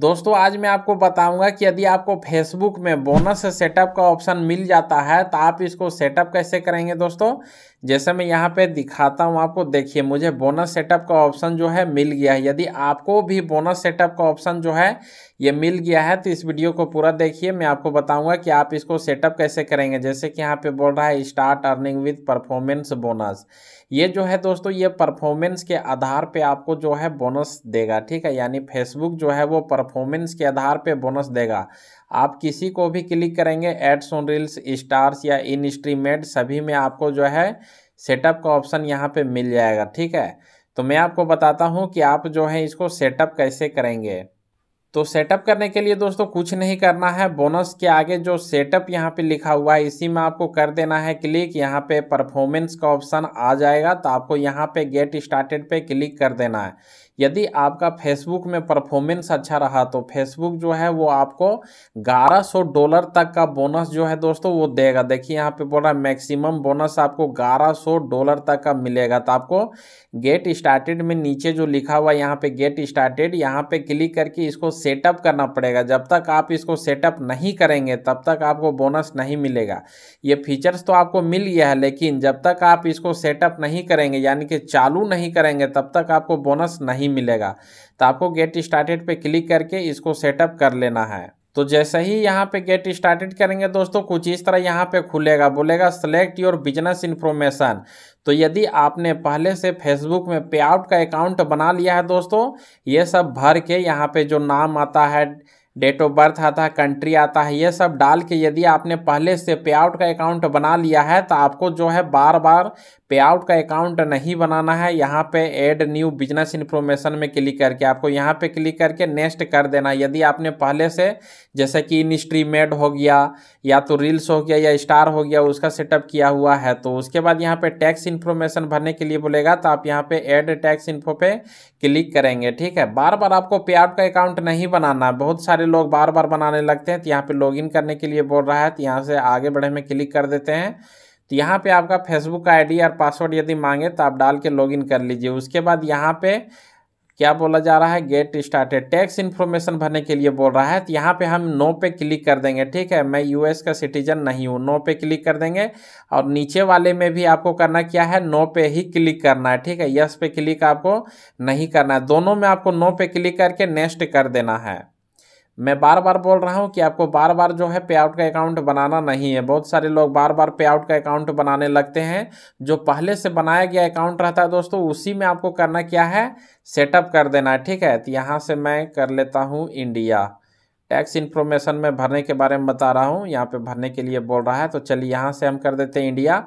दोस्तों आज मैं आपको बताऊंगा कि यदि आपको फेसबुक में बोनस सेटअप का ऑप्शन मिल जाता है तो आप इसको सेटअप कैसे करेंगे दोस्तों जैसे मैं यहाँ पे दिखाता हूँ आपको देखिए मुझे बोनस सेटअप का ऑप्शन जो है मिल गया है यदि आपको भी बोनस सेटअप का ऑप्शन जो है ये मिल गया है तो इस वीडियो को पूरा देखिए मैं आपको बताऊंगा कि आप इसको सेटअप कैसे करेंगे जैसे कि यहाँ पे बोल रहा है start earning with performance bonus ये जो है दोस्तों ये परफॉर्मेंस के आधार पर आपको जो है बोनस देगा ठीक है यानी फेसबुक जो है वो परफॉर्मेंस के आधार पर बोनस देगा आप किसी को भी क्लिक करेंगे एड्स ऑन रील्स स्टार्स या इन स्ट्रीमेड सभी में आपको जो है सेटअप का ऑप्शन यहाँ पे मिल जाएगा ठीक है तो मैं आपको बताता हूँ कि आप जो है इसको सेटअप कैसे करेंगे तो सेटअप करने के लिए दोस्तों कुछ नहीं करना है बोनस के आगे जो सेटअप यहाँ पे लिखा हुआ है इसी में आपको कर देना है क्लिक यहाँ पे परफॉर्मेंस का ऑप्शन आ जाएगा तो आपको यहाँ पे गेट स्टार्टेड पे क्लिक कर देना है यदि आपका फेसबुक में परफॉर्मेंस अच्छा रहा तो फेसबुक जो है वो आपको 1100 डॉलर तक का बोनस जो है दोस्तों वो देगा देखिए यहाँ पे बोल रहा है मैक्सिमम बोनस आपको 1100 डॉलर तक का मिलेगा तो आपको गेट स्टार्टेड में नीचे जो लिखा हुआ है यहाँ पे गेट स्टार्टेड यहाँ पे क्लिक करके इसको सेटअप करना पड़ेगा जब तक आप इसको सेटअप नहीं करेंगे तब तक आपको बोनस नहीं मिलेगा ये फीचर्स तो आपको मिल गया है लेकिन जब तक आप इसको सेटअप नहीं करेंगे यानी कि चालू नहीं करेंगे तब तक आपको बोनस नहीं मिलेगा तो आपको गेट स्टार्टेड पे क्लिक करके इसको सेटअप कर लेना है तो जैसे ही यहाँ पे गेट स्टार्टेड करेंगे दोस्तों कुछ इस तरह यहाँ पे खुलेगा बोलेगा सेलेक्ट योर बिजनेस इन्फॉर्मेशन तो यदि आपने पहले से फेसबुक में पे आउट का अकाउंट बना लिया है दोस्तों ये सब भर के यहाँ पे जो नाम आता है डेट ऑफ बर्थ आता है कंट्री आता है ये सब डाल के यदि आपने पहले से पे आउट का अकाउंट बना लिया है तो आपको जो है बार बार पे आउट का अकाउंट नहीं बनाना है यहाँ पे ऐड न्यू बिजनेस इन्फॉर्मेशन में क्लिक करके आपको यहाँ पे क्लिक करके नेक्स्ट कर देना यदि आपने पहले से जैसे कि इन स्ट्रीमेड हो गया या तो रील्स हो गया या स्टार हो गया उसका सेटअप किया हुआ है तो उसके बाद यहाँ पे टैक्स इन्फॉर्मेशन भरने के लिए बोलेगा तो आप यहाँ पे एड टैक्स इन्फो पे क्लिक करेंगे ठीक है बार बार आपको पे आउट का अकाउंट नहीं बनाना बहुत सारे लोग बार बार बनाने लगते हैं तो यहाँ पे लॉगिन करने के लिए बोल रहा है तो यहाँ से आगे बढ़े में क्लिक कर देते हैं तो यहाँ पे आपका फेसबुक का आईडी और पासवर्ड यदि मांगे तो आप डाल के लॉगिन कर लीजिए उसके बाद यहाँ पे क्या बोला जा रहा है गेट स्टार्टेड टैक्स इन्फॉर्मेशन भरने के लिए बोल रहा है तो यहाँ पे हम नो पे क्लिक कर देंगे ठीक है मैं यूएस का सिटीजन नहीं हूँ नो पे क्लिक कर देंगे और नीचे वाले में भी आपको करना क्या है नो पे ही क्लिक करना है ठीक है यस पे क्लिक आपको नहीं करना है दोनों में आपको नो पे क्लिक करके नेक्स्ट कर देना है मैं बार बार बोल रहा हूँ कि आपको बार बार जो है पे आउट का अकाउंट बनाना नहीं है बहुत सारे लोग बार बार पे आउट का अकाउंट बनाने लगते हैं जो पहले से बनाया गया अकाउंट रहता है दोस्तों उसी में आपको करना क्या है सेटअप कर देना है ठीक है तो यहाँ से मैं कर लेता हूँ इंडिया टैक्स इन्फॉर्मेशन में भरने के बारे में बता रहा हूँ यहाँ पर भरने के लिए बोल रहा है तो चलिए यहाँ से हम कर देते हैं इंडिया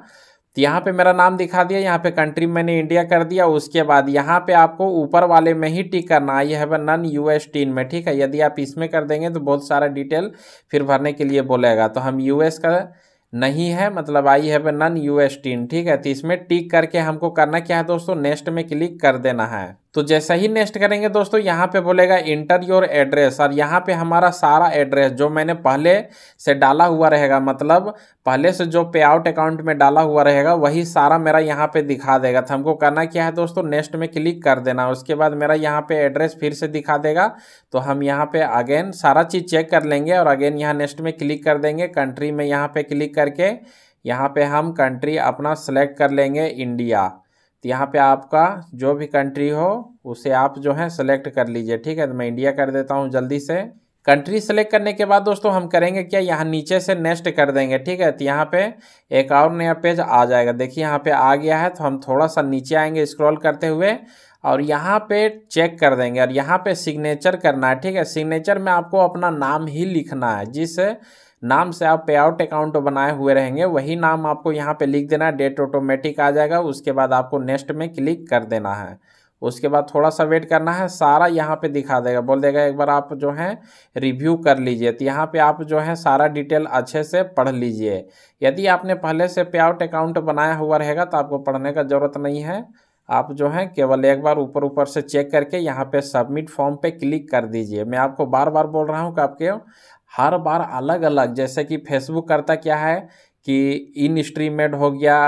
तो यहाँ पे मेरा नाम दिखा दिया यहाँ पे कंट्री मैंने इंडिया कर दिया उसके बाद यहाँ पे आपको ऊपर वाले में ही टिक करना आई है नन यू एस टीन में ठीक है यदि आप इसमें कर देंगे तो बहुत सारा डिटेल फिर भरने के लिए बोलेगा तो हम यू एस का नहीं है मतलब I have none U S teen ठीक है तो इसमें टिक करके हमको करना क्या है दोस्तों नेक्स्ट में क्लिक कर देना है तो जैसा ही नेक्स्ट करेंगे दोस्तों यहाँ पे बोलेगा इंटर योर एड्रेस और यहाँ पे हमारा सारा एड्रेस जो मैंने पहले से डाला हुआ रहेगा मतलब पहले से जो पे आउट अकाउंट में डाला हुआ रहेगा वही सारा मेरा यहाँ पे दिखा देगा तो हमको करना क्या है दोस्तों नेक्स्ट में क्लिक कर देना उसके बाद मेरा यहाँ पे एड्रेस फिर से दिखा देगा तो हम यहाँ पे अगेन सारा चीज़ चेक कर लेंगे और अगेन यहाँ नेक्स्ट में क्लिक कर देंगे कंट्री में यहाँ पर क्लिक करके यहाँ पर हम कंट्री अपना सेलेक्ट कर लेंगे इंडिया तो यहाँ पे आपका जो भी कंट्री हो उसे आप जो है सेलेक्ट कर लीजिए ठीक है तो मैं इंडिया कर देता हूँ जल्दी से कंट्री सेलेक्ट करने के बाद दोस्तों हम करेंगे क्या यहाँ नीचे से नेक्स्ट कर देंगे ठीक है तो यहाँ पे एक और नया पेज आ जाएगा देखिए यहाँ पे आ गया है तो हम थोड़ा सा नीचे आएंगे स्क्रॉल करते हुए और यहाँ पे चेक कर देंगे और यहाँ पे सिग्नेचर करना है ठीक है सिग्नेचर में आपको अपना नाम ही लिखना है जिस नाम से आप पे आउट अकाउंट बनाए हुए रहेंगे वही नाम आपको यहाँ पे लिख देना है डेट ऑटोमेटिक आ जाएगा उसके बाद आपको नेक्स्ट में क्लिक कर देना है उसके बाद थोड़ा सा वेट करना है सारा यहाँ पे दिखा देगा बोल देगा एक बार आप जो है रिव्यू कर लीजिए तो यहाँ पे आप जो है सारा डिटेल अच्छे से पढ़ लीजिए यदि आपने पहले से पे आउट अकाउंट बनाया हुआ रहेगा तो आपको पढ़ने का ज़रूरत नहीं है आप जो है केवल एक बार ऊपर ऊपर से चेक करके यहाँ पे सबमिट फॉर्म पे क्लिक कर दीजिए मैं आपको बार बार बोल रहा हूँ कि आपके हर बार अलग अलग जैसे कि फेसबुक करता क्या है कि इन स्ट्रीमेड हो गया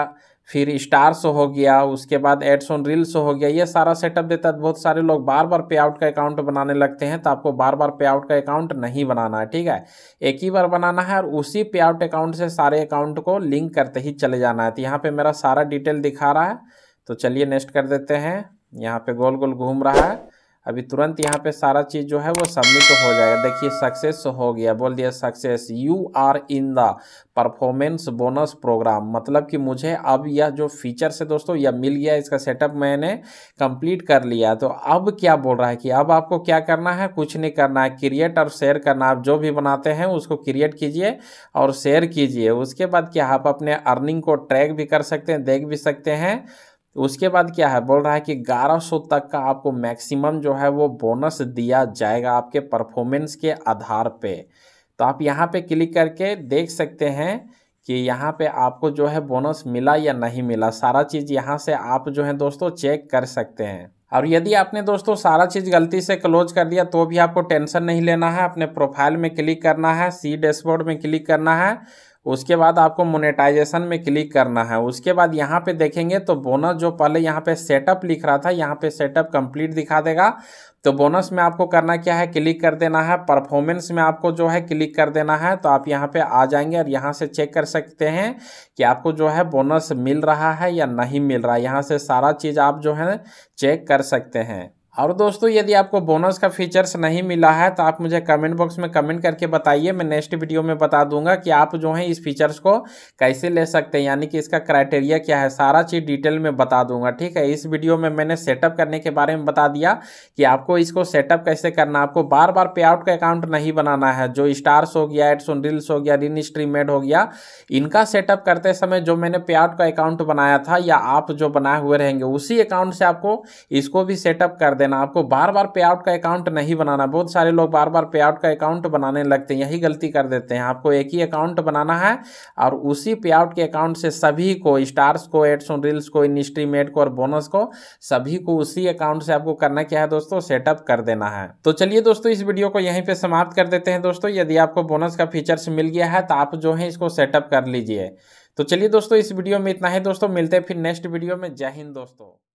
फिर स्टार्स हो गया उसके बाद एड्स ऑन रील्स हो गया ये सारा सेटअप देता है बहुत सारे लोग बार बार पे आउट का अकाउंट बनाने लगते हैं तो आपको बार बार पे आउट का अकाउंट नहीं बनाना है ठीक है एक ही बार बनाना है और उसी पे आउट अकाउंट से सारे अकाउंट को लिंक करते ही चले जाना है तो यहाँ पर मेरा सारा डिटेल दिखा रहा है तो चलिए नेक्स्ट कर देते हैं यहाँ पर गोल गोल घूम रहा है अभी तुरंत यहाँ पे सारा चीज़ जो है वो सबमिट हो जाएगा देखिए सक्सेस हो गया बोल दिया success you are in the performance bonus program मतलब कि मुझे अब यह जो फीचर्स है दोस्तों यह मिल गया इसका सेटअप मैंने कंप्लीट कर लिया तो अब क्या बोल रहा है कि अब आपको क्या करना है कुछ नहीं करना है क्रिएट और शेयर करना आप जो भी बनाते हैं उसको क्रिएट कीजिए और शेयर कीजिए उसके बाद क्या आप अपने अर्निंग को ट्रैक भी कर सकते हैं देख भी सकते हैं तो उसके बाद क्या है बोल रहा है कि 1100 तक का आपको मैक्सिमम जो है वो बोनस दिया जाएगा आपके परफॉर्मेंस के आधार पे तो आप यहाँ पे क्लिक करके देख सकते हैं कि यहाँ पे आपको जो है बोनस मिला या नहीं मिला सारा चीज़ यहाँ से आप जो है दोस्तों चेक कर सकते हैं और यदि आपने दोस्तों सारा चीज़ गलती से क्लोज कर दिया तो भी आपको टेंशन नहीं लेना है अपने प्रोफाइल में क्लिक करना है सी डैशबोर्ड में क्लिक करना है उसके बाद आपको मोनेटाइजेशन में क्लिक करना है उसके बाद यहाँ पे देखेंगे तो बोनस जो पहले यहाँ पे सेटअप लिख रहा था यहाँ पे सेटअप कंप्लीट दिखा देगा तो बोनस में आपको करना क्या है क्लिक कर देना है परफॉर्मेंस में आपको जो है क्लिक कर देना है तो आप यहाँ पे आ जाएंगे और यहाँ से चेक कर सकते हैं कि आपको जो है बोनस मिल रहा है या नहीं मिल रहा है यहाँ से सारा चीज़ आप जो है चेक कर सकते हैं और दोस्तों यदि आपको बोनस का फीचर्स नहीं मिला है तो आप मुझे कमेंट बॉक्स में कमेंट करके बताइए मैं नेक्स्ट वीडियो में बता दूंगा कि आप जो है इस फीचर्स को कैसे ले सकते हैं यानी कि इसका क्राइटेरिया क्या है सारा चीज़ डिटेल में बता दूंगा ठीक है इस वीडियो में मैंने सेटअप करने के बारे में बता दिया कि आपको इसको सेटअप कैसे करना आपको बार बार पे आउट का अकाउंट नहीं बनाना है जो स्टार्स हो गया एड्स ऑन रील्स हो गया रिन स्ट्रीम हो गया इनका सेटअप करते समय जो मैंने पे आउट का अकाउंट बनाया था या आप जो बनाए हुए रहेंगे उसी अकाउंट से आपको इसको भी सेटअप कर देना आपको बार बार पे आउट का अकाउंट नहीं बनाना बहुत सारे लोग बार बार पे आउट का अकाउंट बनाने लगते हैं यही गलती कर देते हैं आपको एक ही अकाउंट बनाना है और उसी पे आउट के अकाउंट से सभी को स्टार्स को एड्स ऑन रील्स को इनिस्ट्रीमेट को और बोनस को सभी को उसी अकाउंट से आपको करना क्या है दोस्तों सेटअप कर देना है तो चलिए दोस्तों इस वीडियो को यहीं पर समाप्त कर देते हैं दोस्तों यदि आपको बोनस का फीचर्स मिल गया है तो आप जो है इसको सेटअप कर लीजिए तो चलिए दोस्तों इस वीडियो में इतना ही दोस्तों मिलते हैं फिर नेक्स्ट वीडियो में जय हिंद दोस्तों